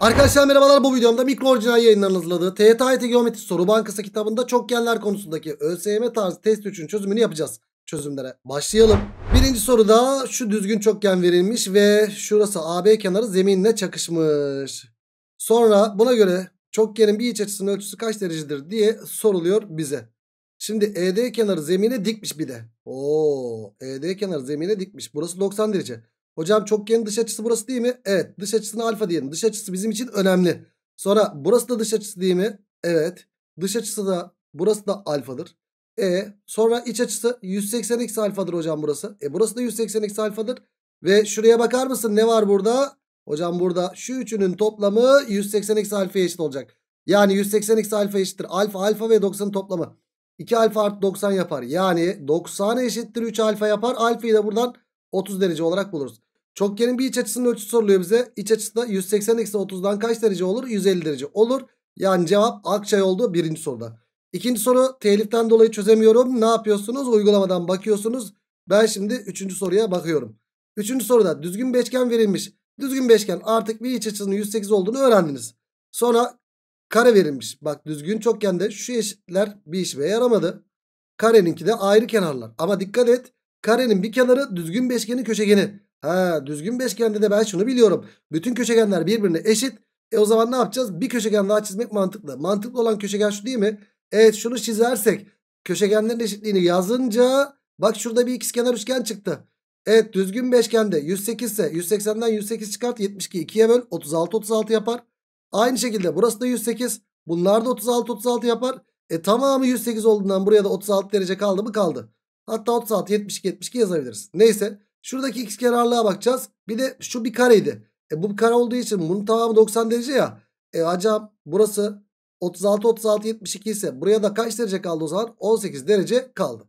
Arkadaşlar merhabalar bu videomda mikro orijinal yayınların hazırladığı TYT Geometri Soru Bankası kitabında çokgenler konusundaki ÖSYM tarzı test 3'ün çözümünü yapacağız. Çözümlere başlayalım. Birinci soruda şu düzgün çokgen verilmiş ve şurası AB kenarı zeminle çakışmış. Sonra buna göre çokgenin bir iç açısının ölçüsü kaç derecedir diye soruluyor bize. Şimdi ED kenarı zemine dikmiş bir de. Oo, ED kenarı zemine dikmiş. Burası 90 derece. Hocam çokgenin dış açısı burası değil mi? Evet dış açısını alfa diyelim. Dış açısı bizim için önemli. Sonra burası da dış açısı değil mi? Evet. Dış açısı da burası da alfadır. E sonra iç açısı 180 eksi alfadır hocam burası. E burası da 180 eksi alfadır. Ve şuraya bakar mısın ne var burada? Hocam burada şu üçünün toplamı 180 eksi alfa eşit olacak. Yani 180 eksi alfa eşittir. Alfa alfa ve 90'ın toplamı. 2 alfa artı 90 yapar. Yani 90 eşittir 3 alfa yapar. Alfayı da buradan 30 derece olarak buluruz. Çokgenin bir iç açısının ölçüsü soruluyor bize. İç açısı da 180 eksi 30'dan kaç derece olur? 150 derece olur. Yani cevap Akçay oldu birinci soruda. İkinci soru teliften dolayı çözemiyorum. Ne yapıyorsunuz? Uygulamadan bakıyorsunuz. Ben şimdi üçüncü soruya bakıyorum. Üçüncü soruda düzgün beşgen verilmiş. Düzgün beşgen artık bir iç açısının 108 olduğunu öğrendiniz. Sonra kare verilmiş. Bak düzgün çokgende şu eşitler bir işime yaramadı. Kareninki de ayrı kenarlar. Ama dikkat et Karenin bir kenarı düzgün beşgenin köşegeni. Ha düzgün beşgende de ben şunu biliyorum. Bütün köşegenler birbirine eşit. E o zaman ne yapacağız? Bir köşegen daha çizmek mantıklı. Mantıklı olan köşegen şu değil mi? Evet şunu çizersek köşegenlerin eşitliğini yazınca bak şurada bir ikizkenar üçgen çıktı. Evet düzgün beşgende 108 ise 180'den 108 çıkart 72 2'ye böl 36 36 yapar. Aynı şekilde burası da 108 bunlar da 36 36 yapar. E tamamı 108 olduğundan buraya da 36 derece kaldı mı kaldı. Hatta 36, 72, 72 yazabiliriz. Neyse şuradaki x kenarlığa bakacağız. Bir de şu bir kareydi. E, bu bir kare olduğu için bunun tamamı 90 derece ya. E hocam burası 36, 36, 72 ise buraya da kaç derece kaldı o zaman? 18 derece kaldı.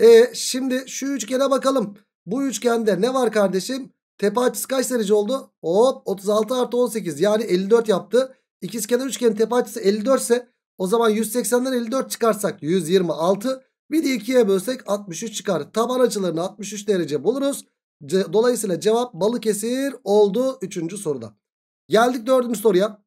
E şimdi şu üçgene bakalım. Bu üçgende ne var kardeşim? Tepe açısı kaç derece oldu? Hop 36 artı 18 yani 54 yaptı. İkizkenar üçgenin tepe açısı 54 ise o zaman 180'den 54 çıkarsak 126. Bir de 2'ye bölsek 63 çıkar. Taban açılarını 63 derece buluruz. Ce Dolayısıyla cevap Balıkesir oldu 3. soruda. Geldik 4. soruya.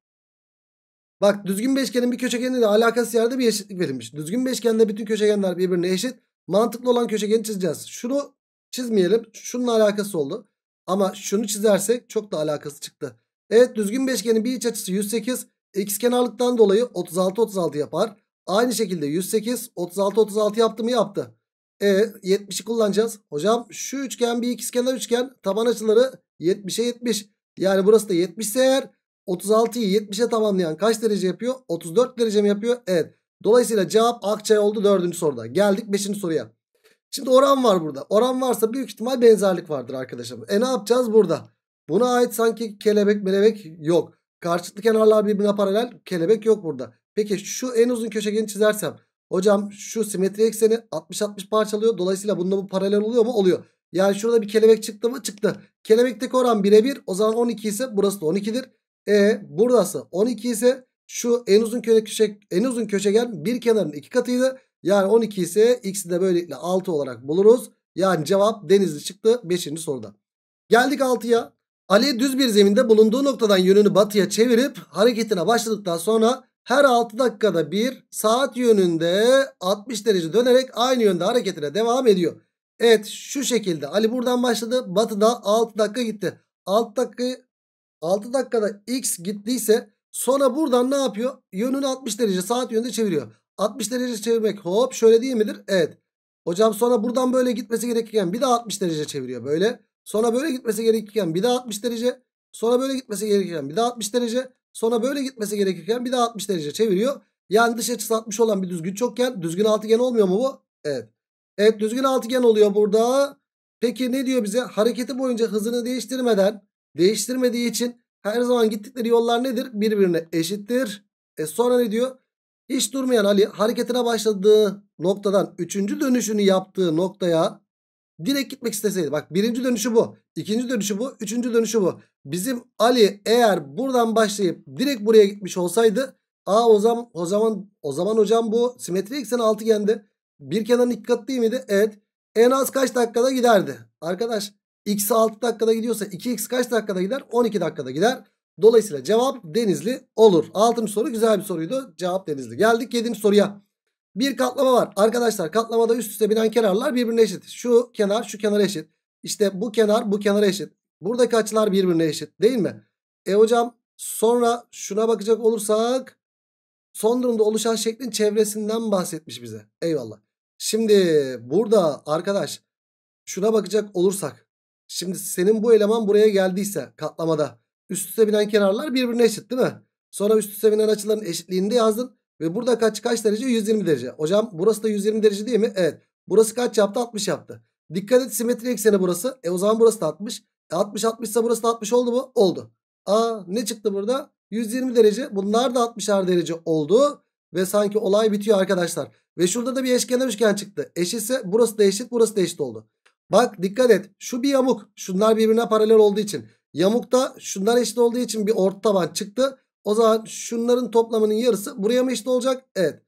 Bak düzgün beşgenin bir köşegeniyle alakası yerde bir eşitlik verilmiş. Düzgün beşgende bütün köşegenler birbirine eşit. Mantıklı olan köşegeni çizeceğiz. Şunu çizmeyelim. Şunun alakası oldu. Ama şunu çizersek çok da alakası çıktı. Evet düzgün beşgenin bir iç açısı 108. X kenarlıktan dolayı 36-36 yapar. Aynı şekilde 108 36 36 yaptı mı yaptı. E 70'i kullanacağız. Hocam şu üçgen bir ikizkenar üçgen taban açıları 70'e 70. Yani burası da 70 ise eğer 36'yı 70'e tamamlayan kaç derece yapıyor? 34 derece mi yapıyor? Evet. Dolayısıyla cevap Akçay oldu 4. soruda. Geldik 5. soruya. Şimdi oran var burada. Oran varsa büyük ihtimal benzerlik vardır arkadaşım. E ne yapacağız burada? Buna ait sanki kelebek melebek yok. Karşıtlı kenarlar birbirine paralel kelebek yok burada. Peki şu en uzun köşegeni çizersem. Hocam şu simetri ekseni 60-60 parçalıyor. Dolayısıyla bununla bu paralel oluyor mu? Oluyor. Yani şurada bir kelebek çıktı mı? Çıktı. Kelebekteki oran 1'e 1. O zaman 12 ise burası da 12'dir. E burası 12 ise şu en uzun köşe en uzun köşegen bir kenarın iki katıydı. Yani 12 ise x'i de böylelikle 6 olarak buluruz. Yani cevap denizli çıktı 5. soruda. Geldik 6'ya. Ali düz bir zeminde bulunduğu noktadan yönünü batıya çevirip hareketine başladıktan sonra her 6 dakikada bir saat yönünde 60 derece dönerek aynı yönde hareketine devam ediyor. Evet şu şekilde Ali buradan başladı. Batı'da 6 dakika gitti. 6 dakika 6 dakikada x gittiyse sonra buradan ne yapıyor? Yönünü 60 derece saat yönünde çeviriyor. 60 derece çevirmek hop şöyle değil midir? Evet. Hocam sonra buradan böyle gitmesi gerekirken bir daha 60 derece çeviriyor böyle. Sonra böyle gitmesi gerekirken bir daha 60 derece. Sonra böyle gitmesi gerekirken bir daha 60 derece. Sonra böyle gitmesi gerekirken bir daha 60 derece çeviriyor. Yani dış açısı 60 olan bir düzgün çokgen. Düzgün altıgen olmuyor mu bu? Evet. Evet düzgün altıgen oluyor burada. Peki ne diyor bize? Hareketi boyunca hızını değiştirmeden değiştirmediği için her zaman gittikleri yollar nedir? Birbirine eşittir. E sonra ne diyor? Hiç durmayan Ali hareketine başladığı noktadan 3. dönüşünü yaptığı noktaya Direkt gitmek isteseydi. Bak birinci dönüşü bu. ikinci dönüşü bu. Üçüncü dönüşü bu. Bizim Ali eğer buradan başlayıp direkt buraya gitmiş olsaydı. Aa o zaman, o zaman, o zaman hocam bu simetri eksen altıgende. Bir kenarın iki katı değil miydi? Evet. En az kaç dakikada giderdi? Arkadaş x 6 dakikada gidiyorsa 2x kaç dakikada gider? 12 dakikada gider. Dolayısıyla cevap Denizli olur. Altıncı soru güzel bir soruydu. Cevap Denizli. Geldik yedinci soruya. Bir katlama var. Arkadaşlar katlamada üst üste binen kenarlar birbirine eşit. Şu kenar şu kenara eşit. İşte bu kenar bu kenara eşit. Buradaki açılar birbirine eşit değil mi? E hocam sonra şuna bakacak olursak son durumda oluşan şeklin çevresinden bahsetmiş bize. Eyvallah. Şimdi burada arkadaş şuna bakacak olursak şimdi senin bu eleman buraya geldiyse katlamada üst üste binen kenarlar birbirine eşit değil mi? Sonra üst üste binen açıların eşitliğini de yazdın. Ve burada kaç kaç derece? 120 derece. Hocam burası da 120 derece değil mi? Evet. Burası kaç yaptı? 60 yaptı. Dikkat et simetri ekseni burası. E o zaman burası da 60. E 60 60 ise burası da 60 oldu mu? Oldu. Aa ne çıktı burada? 120 derece. Bunlar da 60'ar derece oldu. Ve sanki olay bitiyor arkadaşlar. Ve şurada da bir eşkenar üçgen çıktı. Eşitse burası da eşit burası da eşit oldu. Bak dikkat et. Şu bir yamuk. Şunlar birbirine paralel olduğu için. Yamukta şunlar eşit olduğu için bir orta taban çıktı. O zaman şunların toplamının yarısı buraya mı eşit olacak? Evet.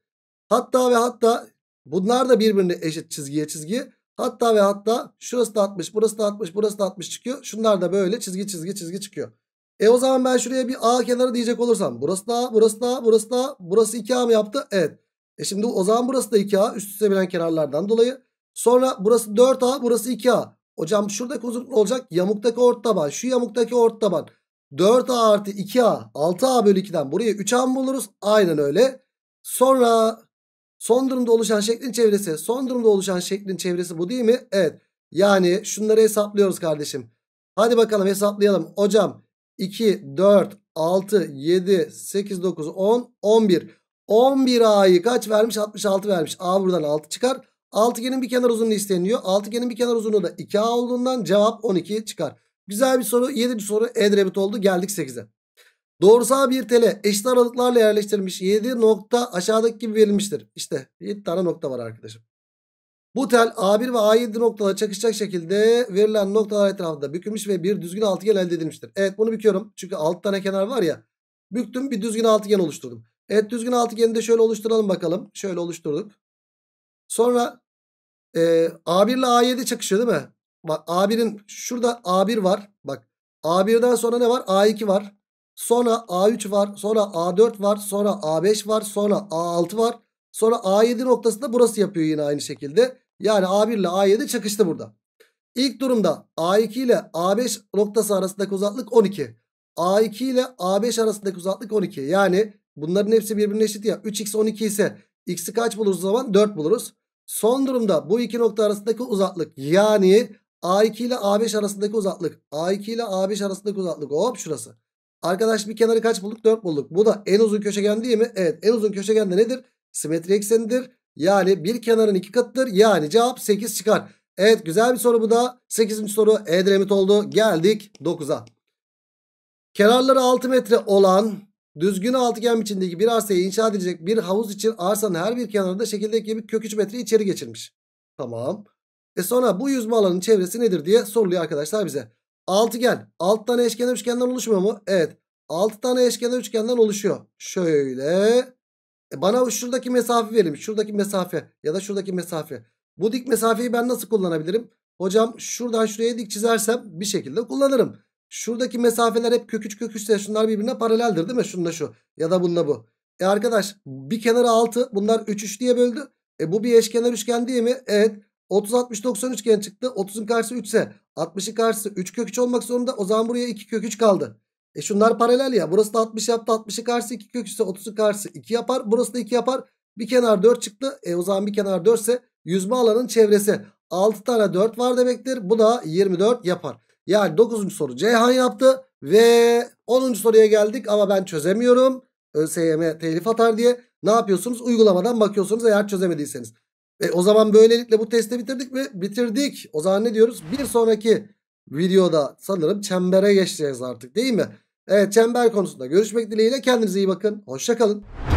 Hatta ve hatta bunlar da birbirine eşit çizgiye çizgiye. Hatta ve hatta şurası da 60, burası da 60, burası da 60 çıkıyor. Şunlar da böyle çizgi çizgi çizgi çıkıyor. E o zaman ben şuraya bir A kenarı diyecek olursam. Burası da, burası da, burası da, burası 2A mı yaptı? Evet. E şimdi o zaman burası da 2A üst üste bilen kenarlardan dolayı. Sonra burası 4A, burası 2A. Hocam şuradaki uzunluk olacak? Yamuktaki ort taban. Şu yamuktaki ort taban. 4A artı 2A 6A bölü 2'den buraya 3A mı buluruz? Aynen öyle. Sonra son durumda oluşan şeklin çevresi. Son durumda oluşan şeklin çevresi bu değil mi? Evet. Yani şunları hesaplıyoruz kardeşim. Hadi bakalım hesaplayalım. Hocam 2, 4, 6, 7, 8, 9, 10, 11. 11 A'yı kaç vermiş? 66 vermiş. A buradan 6 çıkar. Altıgenin bir kenar uzunluğu isteniyor. Altıgenin bir kenar uzunluğu da 2A olduğundan cevap 12 çıkar. Güzel bir soru. yedinci soru edrebit oldu. Geldik 8'e. Doğrusal bir tele eşit aralıklarla yerleştirilmiş 7 nokta aşağıdaki gibi verilmiştir. İşte 7 tane nokta var arkadaşım. Bu tel A1 ve A7 noktalara çakışacak şekilde verilen noktalar etrafında bükülmüş ve bir düzgün altıgen elde edilmiştir. Evet bunu büküyorum. Çünkü 6 tane kenar var ya. Büktüm bir düzgün altıgen oluşturdum. Evet düzgün altıgeni de şöyle oluşturalım bakalım. Şöyle oluşturduk. Sonra e, A1 ile A7 çakışıyor değil mi? Bak A1'in şurada A1 var. Bak A1'den sonra ne var? A2 var. Sonra A3 var. Sonra A4 var. Sonra A5 var. Sonra A6 var. Sonra A7 noktasında burası yapıyor yine aynı şekilde. Yani A1 ile A7 çakıştı burada. İlk durumda A2 ile A5 noktası arasındaki uzaklık 12. A2 ile A5 arasındaki uzaklık 12. Yani bunların hepsi birbirine eşit ya. 3x 12 ise x'i kaç buluruz o zaman? 4 buluruz. Son durumda bu iki nokta arasındaki uzaklık yani A2 ile A5 arasındaki uzaklık. A2 ile A5 arasındaki uzaklık. Hop şurası. Arkadaş bir kenarı kaç bulduk? 4 bulduk. Bu da en uzun köşegen değil mi? Evet en uzun köşegen de nedir? Simetri eksenidir. Yani bir kenarın iki katıdır. Yani cevap 8 çıkar. Evet güzel bir soru bu da. 8. soru Edremit oldu. Geldik 9'a. Kenarları 6 metre olan düzgün altıgen biçimdeki bir arsayı inşa edilecek bir havuz için arsanın her bir kenarında şekildeki gibi kök 3 metre içeri geçirmiş. Tamam. E sonra bu yüzme alanının çevresi nedir diye soruluyor arkadaşlar bize. Altıgen. 6 tane eşkenar üçgenden oluşmuyor mu? Evet. 6 tane eşkenar üçgenden oluşuyor. Şöyle. E bana şuradaki mesafe verelim. Şuradaki mesafe ya da şuradaki mesafe. Bu dik mesafeyi ben nasıl kullanabilirim? Hocam şuradan şuraya dik çizersem bir şekilde kullanırım. Şuradaki mesafeler hep köküç köküçse şunlar birbirine paraleldir değil mi? Şununla şu ya da bununla bu. E arkadaş bir kenarı 6 bunlar 3 3 diye böldü. E bu bir eşkenar üçgen değil mi? Evet. 30 60 90 üçgen çıktı. 30'un karşısı 3 ise 60'ın karşısı 3 kök 3 olmak zorunda. O zaman buraya 2 kök 3 kaldı. E şunlar paralel ya. Burası da 60 yaptı. 60'ın karşısı 2 kök 3 ise 30'un karşısı 2 yapar. Burası da 2 yapar. Bir kenar 4 çıktı. E o zaman bir kenar 4 ise yüzme alanın çevresi 6 tane 4 var demektir. Bu da 24 yapar. Yani 9. soru Ceyhan yaptı. Ve 10. soruya geldik ama ben çözemiyorum. ÖSYM telif atar diye. Ne yapıyorsunuz? Uygulamadan bakıyorsunuz eğer çözemediyseniz. E, o zaman böylelikle bu testi bitirdik mi? Bitirdik. O zaman ne diyoruz? Bir sonraki videoda sanırım çembere geçeceğiz artık değil mi? Evet çember konusunda görüşmek dileğiyle kendinize iyi bakın. Hoşçakalın.